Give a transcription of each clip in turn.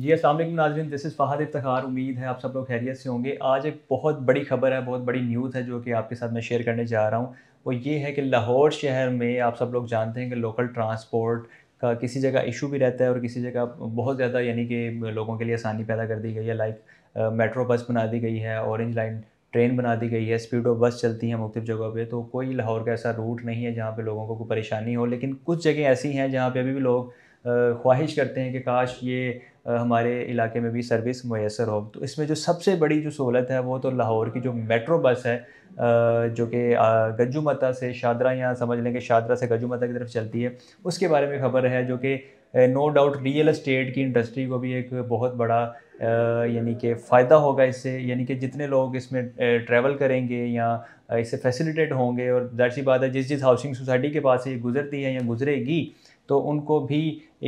जी असल नाजरन this is फ़ाहद इफ्तार उम्मीद है आप सब लोग खैरियत से होंगे आज एक बहुत बड़ी खबर है बहुत बड़ी न्यूज़ है जो कि आपके साथ मैं शेयर करने जा रहा हूँ वो ये है कि लाहौर शहर में आप सब लोग जानते हैं कि लोकल ट्रांसपोर्ट का किसी जगह इशू भी रहता है और किसी जगह बहुत ज़्यादा यानी कि लोगों के लिए आसानी पैदा कर दी गई है लाइक मेट्रो बस बना दी गई है औरेंज लाइन ट्रेन बना दी गई है स्पीडो बस चलती हैं मुख्तु जगहों पे तो कोई लाहौर का ऐसा रूट नहीं है जहाँ पे लोगों को कोई परेशानी हो लेकिन कुछ जगह ऐसी हैं जहाँ पे अभी भी लोग ख्वाहिश करते हैं कि काश ये हमारे इलाके में भी सर्विस मैसर हो तो इसमें जो सबसे बड़ी जो सहूलत है वो तो लाहौर की जो मेट्रो बस है जो कि गजू मता से शादरा या समझ लें कि शादरा से गजू मता की तरफ चलती है उसके बारे में खबर है जो कि नो डाउट रियल इस्टेट की इंडस्ट्री को भी एक बहुत बड़ा यानी कि फ़ायदा होगा इससे यानी कि जितने लोग इसमें ट्रैवल करेंगे या इससे फैसिलिटेट होंगे और जाहिर सी बात है जिस जिस हाउसिंग सोसाइटी के पास ये गुजरती है या गुजरेगी तो उनको भी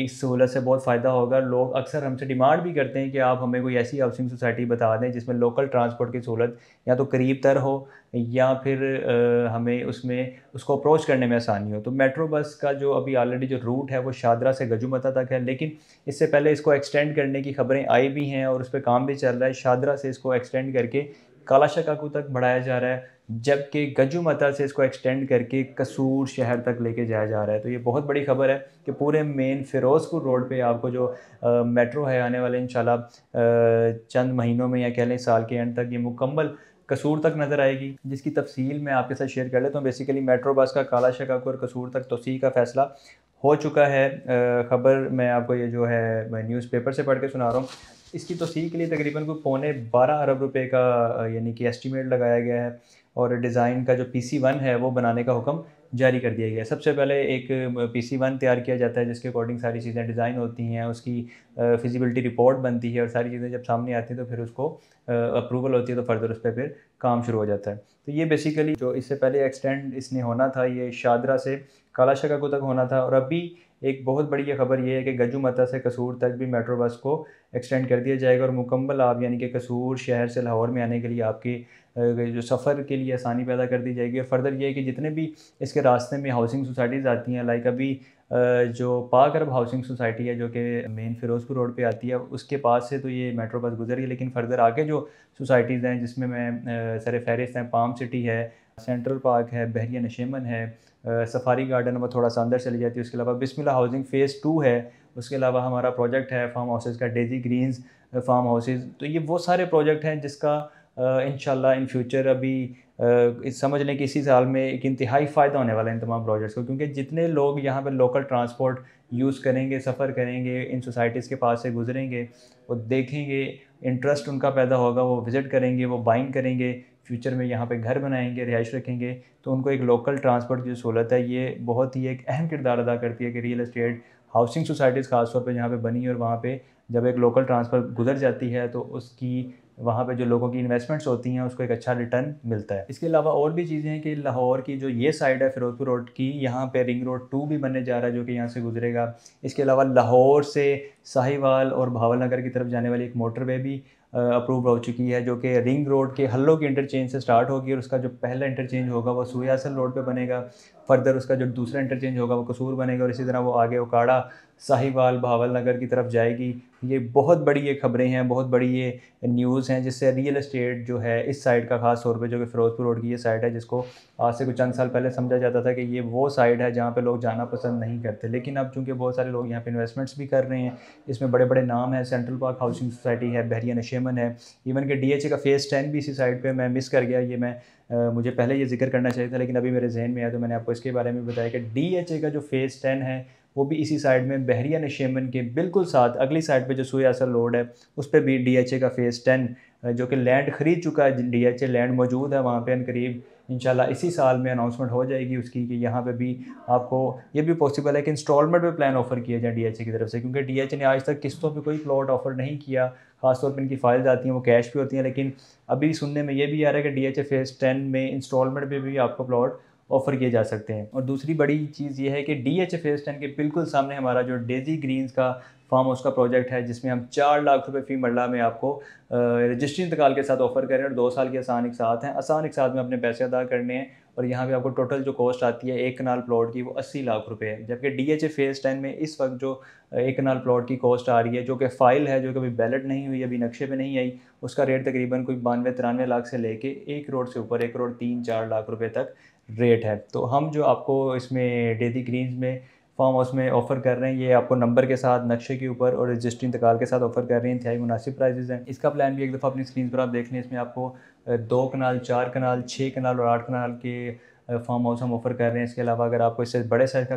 इस सहूलत से बहुत फ़ायदा होगा लोग अक्सर हमसे डिमांड भी करते हैं कि आप हमें कोई ऐसी हाउसिंग सोसाइटी बता दें जिसमें लोकल ट्रांसपोर्ट की सहूलत या तो करीब तर हो या फिर आ, हमें उसमें उसको अप्रोच करने में आसानी हो तो मेट्रो बस का जो अभी ऑलरेडी जो रूट है वो शादरा से गजुमता तक है लेकिन इससे पहले इसको एक्सटेंड करने की खबरें आई भी हैं और उस पर काम भी चल रहा है शादरा से इसको एक्सटेंड करके काला तक बढ़ाया जा रहा है जबकि मता से इसको एक्सटेंड करके कसूर शहर तक लेके जाया जा रहा है तो ये बहुत बड़ी खबर है कि पूरे मेन फ़िरोज़पुर रोड पे आपको जो आ, मेट्रो है आने वाले इंशाल्लाह चंद महीनों में या कह लें साल के एंड तक ये मुकम्मल कसूर तक नज़र आएगी जिसकी तफसील मैं आपके साथ शेयर कर लेता हूँ बेसिकली मेट्रो बस का काला शकाकू और कसूर तक तोसी का फैसला हो चुका है ख़बर मैं आपको ये जो है न्यूज़पेपर से पढ़ के सुना रहा हूँ इसकी तोसी के लिए तकरीबन कोई पौने बारह अरब रुपए का यानी कि एस्टीमेट लगाया गया है और डिज़ाइन का जो पी सी वन है वो बनाने का हुक्म जारी कर दिया गया है सबसे पहले एक पी सी वन तैयार किया जाता है जिसके अकॉर्डिंग सारी चीज़ें डिज़ाइन होती हैं उसकी फिजिबिलिटी रिपोर्ट बनती है और सारी चीज़ें जब सामने आती हैं तो फिर उसको अप्रूवल होती है तो फर्दर उस पर फिर काम शुरू हो जाता है तो ये बेसिकली जो इससे पहले एक्सटेंड इसने होना था ये शादरा से काला शकाको तक होना था और अभी एक बहुत बड़ी ये खबर ये है कि गजू मता से कसूर तक भी मेट्रो बस को एक्सटेंड कर दिया जाएगा और मुकम्मल आप यानी कि कसूर शहर से लाहौर में आने के लिए आपके जो सफ़र के लिए आसानी पैदा कर दी जाएगी और फर्दर ये है कि जितने भी इसके रास्ते में हाउसिंग सोसाइटीज़ आती हैं लाइक अभी जो पाक अरब हाउसिंग सोसाइटी है जो कि मेन फिरोजपुर रोड पे आती है उसके पास से तो ये मेट्रो बस गुजर गई लेकिन फर्दर आगे जो सोसाइटीज़ हैं जिसमें मैं सर फहरिस्त हैं पाम सिटी है सेंट्रल पार्क है बहरिया नशेमन है सफारी गार्डन वो थोड़ा सा अंदर चली जाती है उसके अलावा बिस्मिल्ला हाउसिंग फ़ेज़ टू है उसके अलावा हमारा प्रोजेक्ट है फार्म हाउसेज़ का डेजी ग्रीन्स फार्म हाउसेज़ तो ये वो सारे प्रोजेक्ट हैं जिसका इन इन फ्यूचर अभी आ, समझ लें कि इसी साल में एक इंतहाई फ़ायदा होने वाला है इन तमाम प्रोजेक्ट्स को क्योंकि जितने लोग यहाँ पर लोकल ट्रांसपोर्ट यूज़ करेंगे सफ़र करेंगे इन सोसाइटीज़ के पास से गुजरेंगे वो देखेंगे इंटरेस्ट उनका पैदा होगा वो विज़िट करेंगे वो बाइंग करेंगे फ्यूचर में यहाँ पे घर बनाएंगे रिहाइश रखेंगे तो उनको एक लोकल ट्रांसपोर्ट की जो सहूलत है ये बहुत ही एक अहम किरदार अदा करती है कि रियल इस्टेट हाउसिंग सोसाइटीज़ खासतौर पर यहाँ पर बनी और वहाँ पर जब एक लोकल ट्रांसफ़र गुजर जाती है तो उसकी वहाँ पे जो लोगों की इन्वेस्टमेंट्स होती हैं उसको एक अच्छा रिटर्न मिलता है इसके अलावा और भी चीज़ें हैं कि लाहौर की जो ये साइड है फिरोजपुर रोड की यहाँ पे रिंग रोड टू भी बनने जा रहा है जो कि यहाँ से गुजरेगा इसके अलावा लाहौर से साहिवाल और भावल नगर की तरफ जाने वाली एक मोटरवे भी अप्रूव हो चुकी है जो कि रिंग रोड के हल्लो के इंटरचेंज से स्टार्ट होगी और उसका जो पहला इंटरचेंज होगा वो सुयासल रोड पे बनेगा फर्दर उसका जो दूसरा इंटरचेंज होगा वो कसूर बनेगा और इसी तरह वो आगे उकाड़ा साहिवाल भावल नगर की तरफ जाएगी ये बहुत बड़ी ये खबरें हैं बहुत बड़ी ये न्यूज़ हैं जिससे रियल इस्टेट जो है इस साइड का खास तौर पे जो कि फ़िरोज़पुर रोड की ये साइड है जिसको आज से कुछ चंद साल पहले समझा जाता था कि ये वो साइड है जहाँ पे लोग जाना पसंद नहीं करते लेकिन अब चूँकि बहुत सारे लोग यहाँ पर इन्वेस्टमेंट्स भी कर रहे हैं इसमें बड़े बड़े नाम हैं सेंट्रल पार्क हाउसिंग सोसाइटी है बहरिया नशेमन है इवन के डी का फेज़ टेन भी इसी साइड पर मैं मिस कर गया ये मैं मुझे पहले ये जिक्र करना चाहिए था लेकिन अभी मेरे जहन में आया तो मैंने आपको इसके बारे में बताया कि डी का जो फेज़ टेन है वो भी इसी साइड में बहरिया नशेमन के बिल्कुल साथ अगली साइड पे जो सूर्य लोड है उस पर भी डी का फेज़ टेन जो कि लैंड ख़रीद चुका है डी लैंड मौजूद है वहाँ पर करीब इंशाल्लाह इसी साल में अनाउंसमेंट हो जाएगी उसकी कि यहाँ पे भी आपको ये भी पॉसिबल है कि इंस्टॉलमेंट पे प्लान ऑफर किया जाए डीएचए की तरफ से क्योंकि डीएचए ने आज तक किस्तों पे कोई प्लॉट ऑफर नहीं किया खासतौर पर इनकी फाइल्स आती हैं वो कैश भी होती हैं लेकिन अभी सुनने में ये भी आ रहा है कि डी एच फेज़ टेन में इंस्टॉलमेंट पर भी आपको प्लॉट ऑफ़र किए जा सकते हैं और दूसरी बड़ी चीज़ ये है कि डी एच फेज़ टेन के बिल्कुल सामने हमारा जो डेजी ग्रीन्स का फार्म हाउस का प्रोजेक्ट है जिसमें हम चार लाख रुपये फ़ी मरला में आपको रजिस्ट्री इंतकाल के साथ ऑफर करें और दो साल के आसान एक साथ हैं आसान एक साथ में अपने पैसे अदा करने हैं और यहाँ पे आपको टोटल जो कॉस्ट आती है एक कनाल प्लॉट की वो अस्सी लाख रुपए है जबकि D H A phase ten में इस वक्त जो एक कनाल प्लॉट की कॉस्ट आ रही है जो कि फ़ाइल है जो कि अभी बैलेट नहीं हुई अभी नक्शे पे नहीं आई उसका रेट तकरीबन कोई बानवे तिरानवे लाख से लेके एक करोड़ से ऊपर एक करोड़ तीन चार लाख रुपये तक रेट है तो हम जो आपको इसमें डेदी ग्रीन में फार्म हाउस में ऑफर कर रहे हैं ये आपको नंबर के साथ नक्शे के ऊपर और रजिस्ट्री इंतकाल के साथ ऑफर कर रहे हैं इंतहाई मुनासिब प्राइजेज़ हैं इसका प्लान भी एक दफ़ा अपनी स्क्रीन पर आप देख लें इसमें आपको दो कनाल चार कनाल छः कनाल और आठ कनाल के फार्म हाउस हम ऑफर कर रहे हैं इसके अलावा अगर आपको इससे बड़े साइज़ का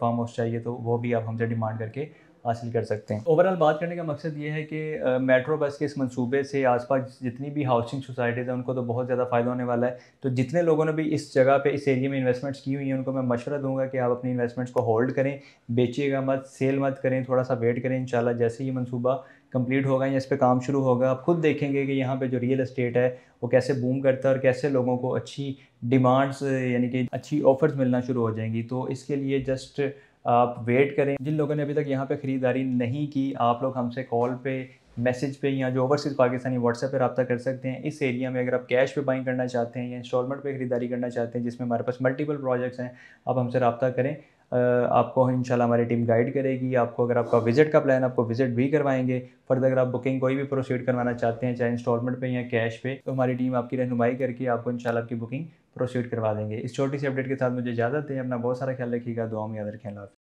फार्म हाउस चाहिए तो वो भी आप हमसे डिमांड करके हासिल कर सकते हैं ओवरऑल बात करने का मकसद ये है कि मेट्रो बस के इस मंसूबे से आसपास जितनी भी हाउसिंग सोसाइटीज़ हैं उनको तो बहुत ज़्यादा फ़ायदा होने वाला है तो जितने लोगों ने भी इस जगह पे इस एरिया में इन्वेस्टमेंट्स की हुई हैं उनको मैं मशवरा दूंगा कि आप अपनी इन्वेस्टमेंट्स को होल्ड करें बेचिएगा मत सेल मत करें थोड़ा सा वेट करें इंशाल्लाह जैसे ही मनसूबा कंप्लीट होगा या इस पर काम शुरू होगा आप खुद देखेंगे कि यहाँ पे जो रियल इस्टेट है वो कैसे बूम करता है और कैसे लोगों को अच्छी डिमांड्स यानी कि अच्छी ऑफर्स मिलना शुरू हो जाएंगी तो इसके लिए जस्ट आप वेट करें जिन लोगों ने अभी तक यहाँ पे ख़रीदारी नहीं की आप लोग हमसे कॉल पे मैसेज पे या जो ओवरसीज़ पाकिस्तानी व्हाट्सएप पर रबा कर सकते हैं इस एरिया में अगर आप कैश पे बाइंग करना चाहते हैं या इंस्टॉलमेंट पे ख़रीदारी करना चाहते हैं जिसमें हमारे पास मल्टीपल प्रोजेक्ट्स हैं आप हमसे रब्ता करें आपको इंशाल्लाह हमारी टीम गाइड करेगी आपको अगर आपका विजिट का प्लान आपको विजिट भी करवाएंगे फर्दर अगर आप बुकिंग कोई भी प्रोसीड करवाना चाहते हैं चाहे इंस्टॉलमेंट पे या कैश पे तो हमारी टीम आपकी रहनुमाई करके आपको इंशाल्लाह आपकी बुकिंग प्रोसीड करवा देंगे इस छोटी सी अपडेट के साथ मुझे इजाज़त दें अपना बहुत सारा ख्याल रखिएगा दुआ में याद रखें